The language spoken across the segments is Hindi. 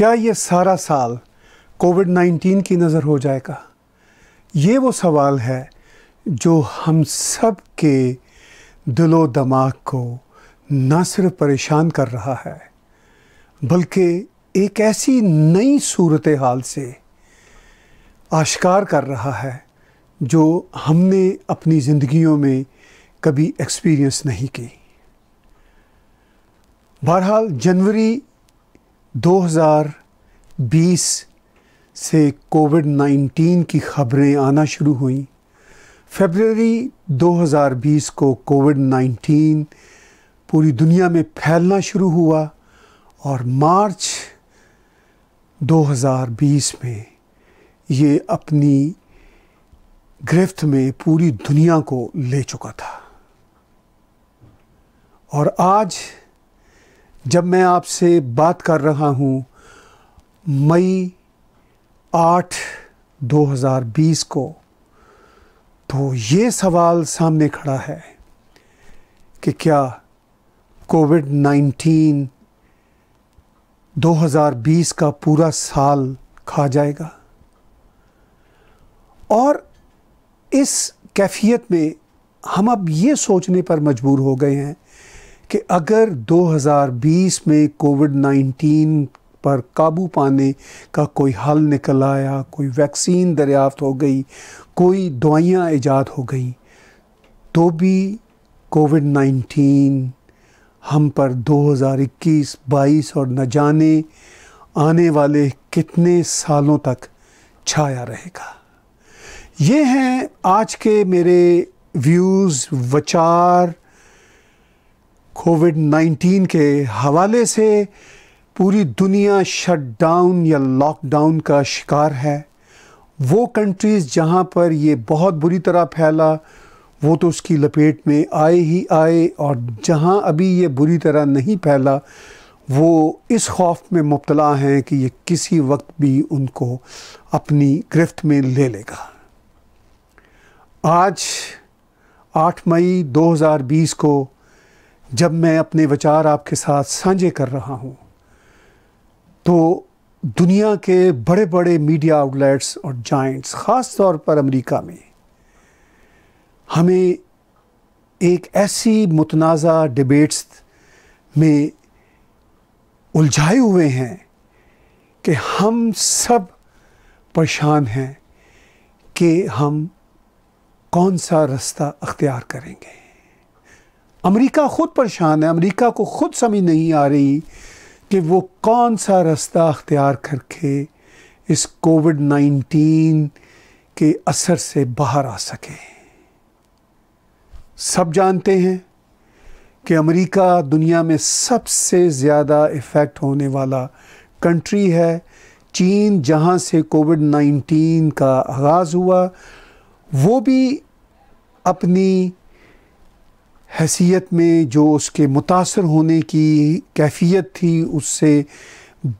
क्या ये सारा साल कोविड 19 की नज़र हो जाएगा ये वो सवाल है जो हम सब के दिलो दमाग को न सिर्फ परेशान कर रहा है बल्कि एक ऐसी नई सूरत हाल से आश्कार कर रहा है जो हमने अपनी ज़िंदगियों में कभी एक्सपीरियंस नहीं की बहरहाल जनवरी 2020 से कोविड 19 की खबरें आना शुरू हुई फरवरी 2020 को कोविड 19 पूरी दुनिया में फैलना शुरू हुआ और मार्च 2020 में ये अपनी गिरफ्त में पूरी दुनिया को ले चुका था और आज जब मैं आपसे बात कर रहा हूँ मई आठ 2020 को तो ये सवाल सामने खड़ा है कि क्या कोविड 19 2020 का पूरा साल खा जाएगा और इस कैफियत में हम अब ये सोचने पर मजबूर हो गए हैं कि अगर 2020 में कोविड 19 पर काबू पाने का कोई हल निकल आया कोई वैक्सीन दरियाफ्त हो गई कोई दवाइयाँ ईजाद हो गई तो भी कोविड 19 हम पर 2021, 22 और न जाने आने वाले कितने सालों तक छाया रहेगा ये हैं आज के मेरे व्यूज़ विचार कोविड 19 के हवाले से पूरी दुनिया शटडाउन या लॉकडाउन का शिकार है वो कंट्रीज़ जहाँ पर ये बहुत बुरी तरह फैला वो तो उसकी लपेट में आए ही आए और जहाँ अभी ये बुरी तरह नहीं फैला वो इस खौफ में मुबतला हैं कि ये किसी वक्त भी उनको अपनी गिरफ्त में ले लेगा आज 8 मई 2020 को जब मैं अपने विचार आपके साथ साझे कर रहा हूँ तो दुनिया के बड़े बड़े मीडिया आउटलेट्स और जॉइंट्स ख़ास तौर पर अमेरिका में हमें एक ऐसी मुतनाज़ डिबेट्स में उलझाए हुए हैं कि हम सब परेशान हैं कि हम कौन सा रास्ता अख्तियार करेंगे अमेरिका ख़ुद परेशान है अमेरिका को ख़ुद समझ नहीं आ रही कि वो कौन सा रास्ता अख्तियार करके इस कोविड नाइन्टीन के असर से बाहर आ सके सब जानते हैं कि अमेरिका दुनिया में सबसे ज़्यादा इफ़ेक्ट होने वाला कंट्री है चीन जहाँ से कोविड नाइन्टीन का आगाज़ हुआ वो भी अपनी हैसियत में जो उसके मुतासर होने की कैफियत थी उससे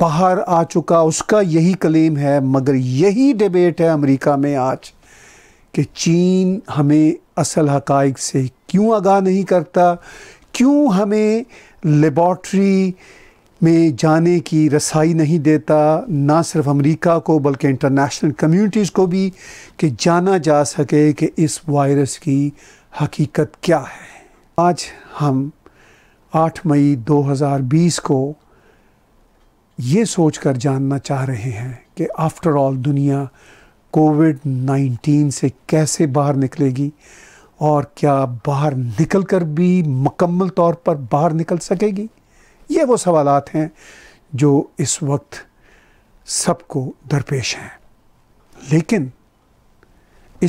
बाहर आ चुका उसका यही क्लेम है मगर यही डिबेट है अमेरिका में आज कि चीन हमें असल हकाइक से क्यों आगाह नहीं करता क्यों हमें लेबॉर्ट्री में जाने की रसाई नहीं देता ना सिर्फ अमेरिका को बल्कि इंटरनेशनल कम्युनिटीज़ को भी कि जाना जा सके कि इस वायरस की हकीकत क्या है आज हम 8 मई 2020 को ये सोच कर जानना चाह रहे हैं कि आफ्टर ऑल दुनिया कोविड 19 से कैसे बाहर निकलेगी और क्या बाहर निकल कर भी मकम्मल तौर पर बाहर निकल सकेगी ये वो सवालात हैं जो इस वक्त सबको दरपेश हैं लेकिन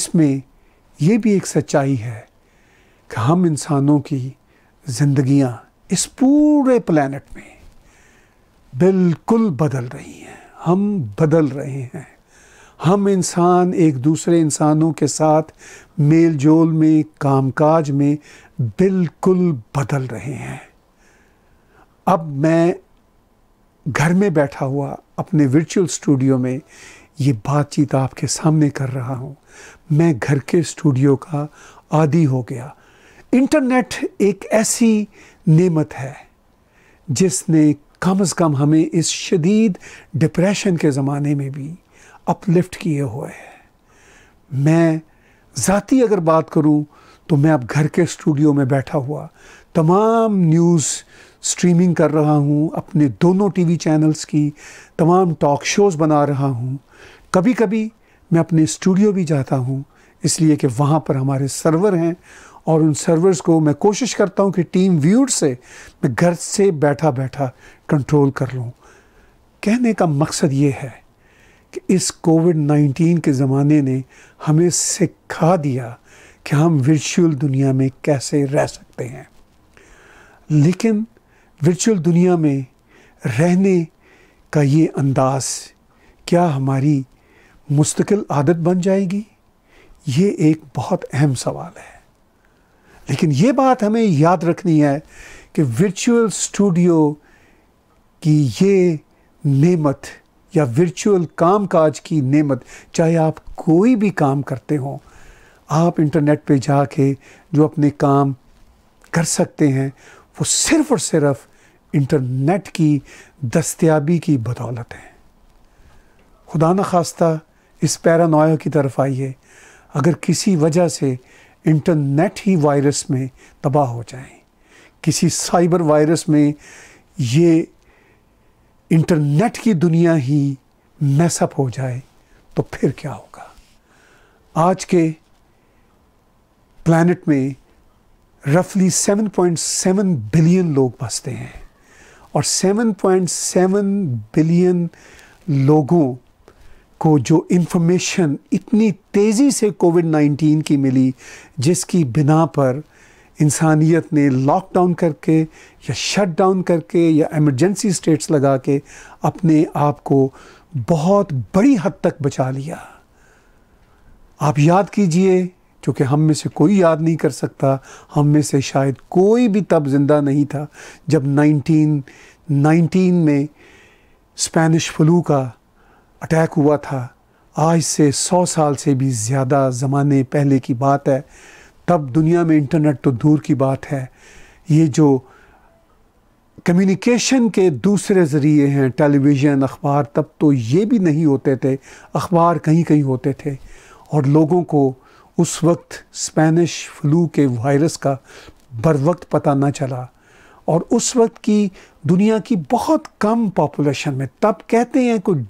इसमें यह भी एक सच्चाई है कि हम इंसानों की जिंदगियां इस पूरे प्लानट में बिल्कुल बदल रही हैं हम बदल रहे हैं हम इंसान एक दूसरे इंसानों के साथ मेल जोल में कामकाज में बिल्कुल बदल रहे हैं अब मैं घर में बैठा हुआ अपने वर्चुअल स्टूडियो में ये बातचीत आपके सामने कर रहा हूँ मैं घर के स्टूडियो का आदि हो गया इंटरनेट एक ऐसी नेमत है जिसने कम से कम हमें इस शदीद डिप्रेशन के ज़माने में भी अपलिफ्ट किए हुए हैं मैं ज़ाती अगर बात करूं तो मैं अब घर के स्टूडियो में बैठा हुआ तमाम न्यूज़ स्ट्रीमिंग कर रहा हूं अपने दोनों टीवी चैनल्स की तमाम टॉक शोज़ बना रहा हूं कभी कभी मैं अपने स्टूडियो भी जाता हूं इसलिए कि वहाँ पर हमारे सर्वर हैं और उन सर्वर्स को मैं कोशिश करता हूँ कि टीम व्यूर से मैं घर से बैठा बैठा कंट्रोल कर लूँ कहने का मकसद ये है कि इस कोविड 19 के ज़माने ने हमें सिखा दिया कि हम वर्चुअल दुनिया में कैसे रह सकते हैं लेकिन वर्चुअल दुनिया में रहने का ये अंदाज़ क्या हमारी मुस्तकिल आदत बन जाएगी ये एक बहुत अहम सवाल है लेकिन ये बात हमें याद रखनी है कि वर्चुअल स्टूडियो की ये नेमत या वर्चुअल काम काज की नेमत चाहे आप कोई भी काम करते हो आप इंटरनेट पे जाके जो अपने काम कर सकते हैं वो सिर्फ़ और सिर्फ इंटरनेट की दस्तियाबी की बदौलत है खुदा न खास्ता इस पैरानोया की तरफ आइए अगर किसी वजह से इंटरनेट ही वायरस में तबाह हो जाए किसी साइबर वायरस में ये इंटरनेट की दुनिया ही मैसअप हो जाए तो फिर क्या होगा आज के प्लानट में रफली 7.7 बिलियन लोग बसते हैं और 7.7 बिलियन लोगों को जो इन्फॉर्मेशन इतनी तेज़ी से कोविड 19 की मिली जिसकी बिना पर इंसानियत ने लॉकडाउन करके या शट डाउन करके या एमरजेंसी स्टेट्स लगा के अपने आप को बहुत बड़ी हद तक बचा लिया आप याद कीजिए क्योंकि हम में से कोई याद नहीं कर सकता हम में से शायद कोई भी तब ज़िंदा नहीं था जब 1919 में स्पेनिश फ्लू का अटैक हुआ था आज से सौ साल से भी ज़्यादा ज़माने पहले की बात है तब दुनिया में इंटरनेट तो दूर की बात है ये जो कम्युनिकेशन के दूसरे ज़रिए हैं टेलीविज़न अखबार तब तो ये भी नहीं होते थे अखबार कहीं कहीं होते थे और लोगों को उस वक्त स्पेनिश फ्लू के वायरस का बर वक्त पता ना चला और उस वक्त की दुनिया की बहुत कम पॉपुलेशन में तब कहते हैं कोई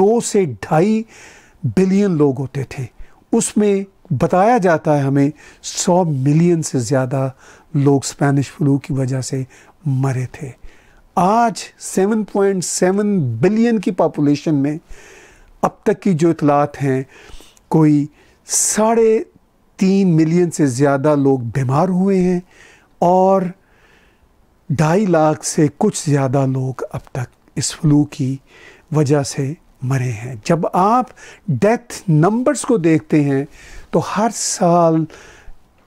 दो से ढाई बिलियन लोग होते थे उसमें बताया जाता है हमें सौ मिलियन से ज़्यादा लोग स्पेनिश फ्लू की वजह से मरे थे आज 7.7 बिलियन की पॉपुलेशन में अब तक की जो इतलात हैं कोई साढ़े तीन मिलियन से ज़्यादा लोग बीमार हुए हैं और ढाई लाख से कुछ ज़्यादा लोग अब तक इस फ्लू की वजह से मरे हैं जब आप डेथ नंबर्स को देखते हैं तो हर साल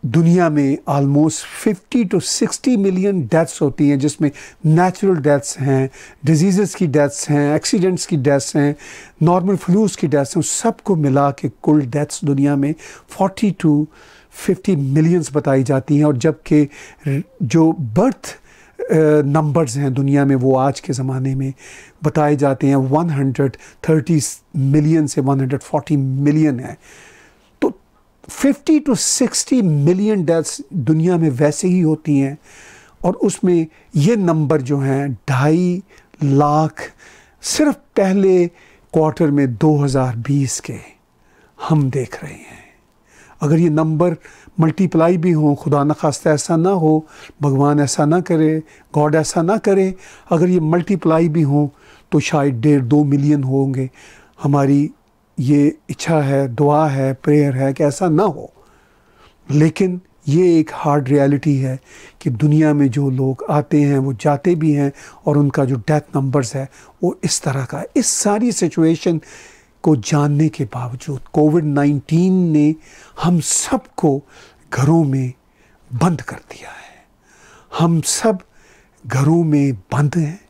दुनिया में आलमोस्ट 50 टू 60 मिलियन डेथ्स होती हैं जिसमें नेचुरल डेथ्स हैं डिजीज़ की डेथ्स हैं एक्सीडेंट्स की डेथ्स हैं नॉर्मल फ्लूज की डेथ्स हैं सबको मिला के कुल डेथ्स दुनिया में 40 टू 50 मिलियंस बताई जाती हैं और जबकि जो बर्थ नंबर्स हैं दुनिया में वो आज के ज़माने में बताए जाते हैं 130 मिलियन से 140 मिलियन है तो 50 टू 60 मिलियन डेथ्स दुनिया में वैसे ही होती हैं और उसमें ये नंबर जो हैं ढाई लाख सिर्फ पहले क्वार्टर में 2020 के हम देख रहे हैं अगर ये नंबर मल्टीप्लाई भी हों खुदा न खास्ता ऐसा ना हो भगवान ऐसा ना करे गॉड ऐसा ना करे अगर ये मल्टीप्लाई भी हों तो शायद डेढ़ दो मिलियन होंगे हमारी ये इच्छा है दुआ है प्रेयर है कि ऐसा ना हो लेकिन ये एक हार्ड रियलिटी है कि दुनिया में जो लोग आते हैं वो जाते भी हैं और उनका जो डेथ नंबर्स है वो इस तरह का इस सारी सिचुएशन को जानने के बावजूद कोविड 19 ने हम सबको घरों में बंद कर दिया है हम सब घरों में बंद हैं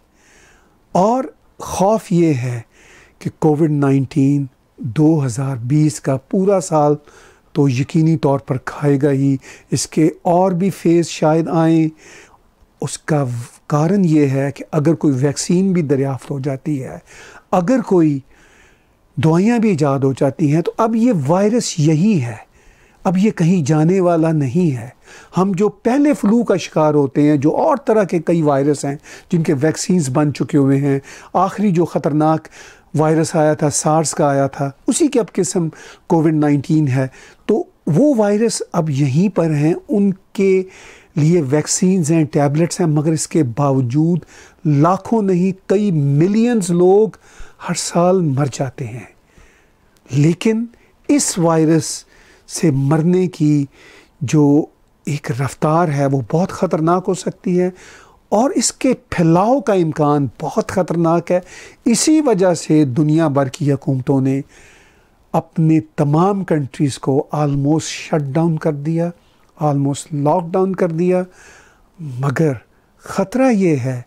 और खौफ ये है कि कोविड 19 2020 का पूरा साल तो यकीनी तौर पर खाएगा ही इसके और भी फेज़ शायद आए उसका कारण ये है कि अगर कोई वैक्सीन भी दरियाफ्त हो जाती है अगर कोई दवाइयाँ भी ईजाद हो जाती हैं तो अब ये वायरस यही है अब ये कहीं जाने वाला नहीं है हम जो पहले फ्लू का शिकार होते हैं जो और तरह के कई वायरस हैं जिनके वैक्सीन्स बन चुके हुए हैं आखिरी जो ख़तरनाक वायरस आया था सार्स का आया था उसी के अब किस्म कोविड नाइन्टीन है तो वो वायरस अब यहीं पर हैं उनके लिए वैक्सीन्स हैं टैबलेट्स हैं मगर इसके बावजूद लाखों नहीं कई मिलियंस लोग हर साल मर जाते हैं लेकिन इस वायरस से मरने की जो एक रफ्तार है वो बहुत ख़तरनाक हो सकती है और इसके फैलाव का इम्कान बहुत ख़तरनाक है इसी वजह से दुनिया भर की हुकूमतों ने अपने तमाम कंट्रीज़ को आलमोस्ट शट डाउन कर दिया आलमोस्ट लॉकडाउन कर दिया मगर ख़तरा ये है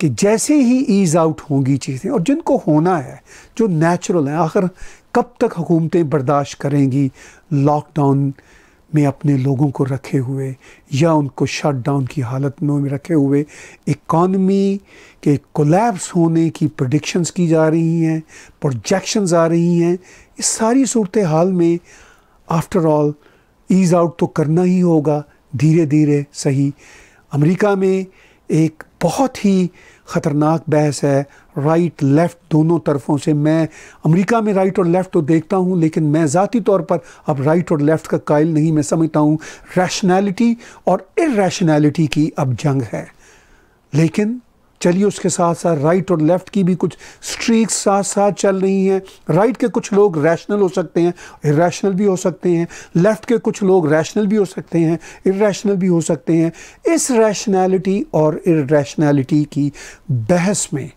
कि जैसे ही ईज़ आउट होंगी चीज़ें और जिनको होना है जो नेचुरल है आखिर कब तक हुकूमतें बर्दाश्त करेंगी लॉकडाउन में अपने लोगों को रखे हुए या उनको शट डाउन की हालत में रखे हुए इकॉनमी के कोलैप्स होने की प्रडिक्शंस की जा रही हैं प्रोजेक्शंस आ रही हैं इस सारी सूरत हाल में आफ्टर ऑल ईज़ आउट तो करना ही होगा धीरे धीरे सही अमेरिका में एक बहुत ही ख़तरनाक बहस है राइट लेफ़्ट दोनों तरफों से मैं अमेरिका में राइट और लेफ़्ट तो देखता हूँ लेकिन मैं ज़ाती तौर पर अब राइट और लेफ़्ट का कायल नहीं मैं समझता हूँ रैशनैलिटी और इरेशनैलिटी की अब जंग है लेकिन चलिए उसके साथ साथ राइट और लेफ़्ट की भी कुछ स्ट्रीक्स साथ साथ चल रही हैं राइट के कुछ लोग रैशनल हो सकते हैं इरेशनल भी हो सकते हैं लेफ़्ट के कुछ लोग रैशनल भी हो सकते हैं इरेशनल भी हो सकते हैं इस रैशनैलिटी और इरेशनैलिटी की बहस में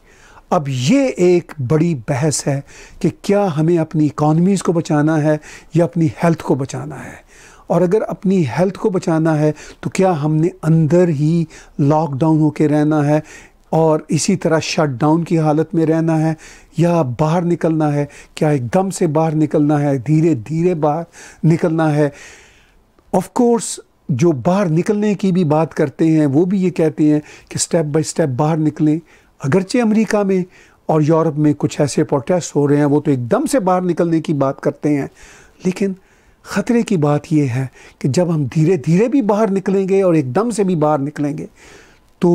अब ये एक बड़ी बहस है कि क्या हमें अपनी इकॉनमीज़ को बचाना है या अपनी हेल्थ को बचाना है और अगर अपनी हेल्थ को बचाना है तो क्या हमने अंदर ही लॉकडाउन होके रहना है और इसी तरह शट डाउन की हालत में रहना है या बाहर निकलना है क्या एकदम से बाहर निकलना है धीरे धीरे बाहर निकलना है ऑफ कोर्स जो बाहर निकलने की भी बात करते हैं वो भी ये कहते हैं कि स्टेप बाय स्टेप बाहर निकलें अगरचे अमेरिका में और यूरोप में कुछ ऐसे प्रोटेस्ट हो रहे हैं वो तो एकदम से बाहर निकलने की बात करते हैं लेकिन ख़तरे की बात यह है कि जब हम धीरे धीरे भी बाहर निकलेंगे और एकदम से भी बाहर निकलेंगे तो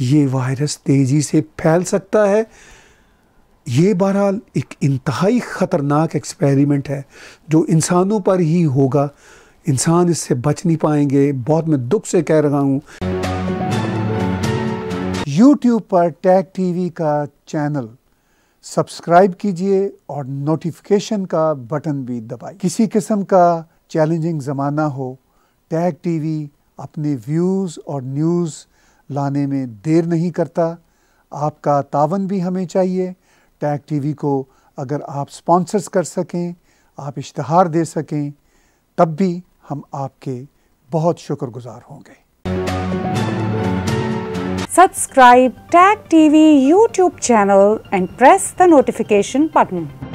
ये वायरस तेज़ी से फैल सकता है ये बहरहाल एक इंतहाई ख़तरनाक एक्सपेरिमेंट है जो इंसानों पर ही होगा इंसान इससे बच नहीं पाएंगे बहुत मैं दुख से कह रहा हूँ यूट्यूब पर टैग टीवी का चैनल सब्सक्राइब कीजिए और नोटिफिकेशन का बटन भी दबाइए किसी किस्म का चैलेंजिंग ज़माना हो टैग टीवी अपने व्यूज़ और न्यूज़ लाने में देर नहीं करता आपका तावन भी हमें चाहिए टैग टीवी को अगर आप स्पॉन्सर्स कर सकें आप इश्तहार दे सकें तब भी हम आपके बहुत शुक्रगुजार होंगे subscribe tag TV YouTube channel and press the notification button